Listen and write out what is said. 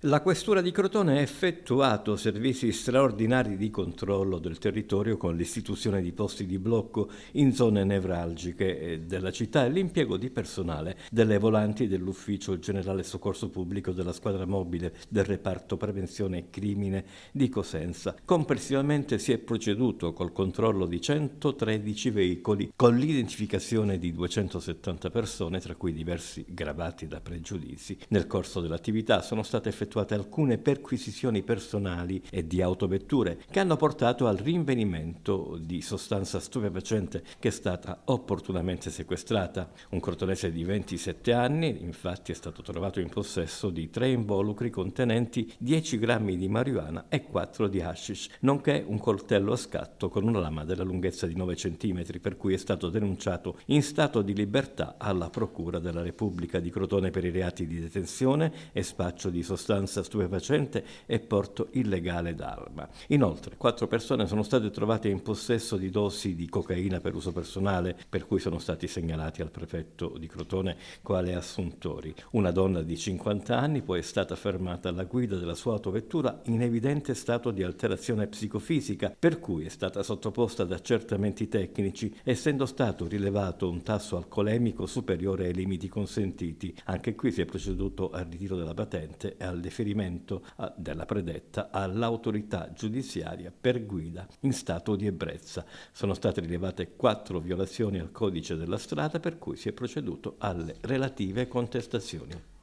La Questura di Crotone ha effettuato servizi straordinari di controllo del territorio con l'istituzione di posti di blocco in zone nevralgiche eh, della città e l'impiego di personale delle volanti dell'Ufficio Generale Soccorso Pubblico della squadra mobile del reparto prevenzione e crimine di Cosenza. Complessivamente si è proceduto col controllo di 113 veicoli con l'identificazione di 270 persone, tra cui diversi gravati da pregiudizi. Nel corso dell'attività sono state effettuate effettuate alcune perquisizioni personali e di autovetture che hanno portato al rinvenimento di sostanza stupefacente che è stata opportunamente sequestrata. Un cortonese di 27 anni infatti è stato trovato in possesso di tre involucri contenenti 10 grammi di marijuana e 4 di hashish, nonché un coltello a scatto con una lama della lunghezza di 9 cm per cui è stato denunciato in stato di libertà alla Procura della Repubblica di Crotone per i reati di detenzione e spaccio di sostanza sostanza stupefacente e porto illegale d'arma. Inoltre, quattro persone sono state trovate in possesso di dosi di cocaina per uso personale, per cui sono stati segnalati al prefetto di Crotone quale assuntori. Una donna di 50 anni poi è stata fermata alla guida della sua autovettura in evidente stato di alterazione psicofisica, per cui è stata sottoposta ad accertamenti tecnici, essendo stato rilevato un tasso alcolemico superiore ai limiti consentiti. Anche qui si è proceduto al ritiro della patente e all'eliminazione deferimento della predetta all'autorità giudiziaria per guida in stato di ebbrezza. Sono state rilevate quattro violazioni al codice della strada per cui si è proceduto alle relative contestazioni.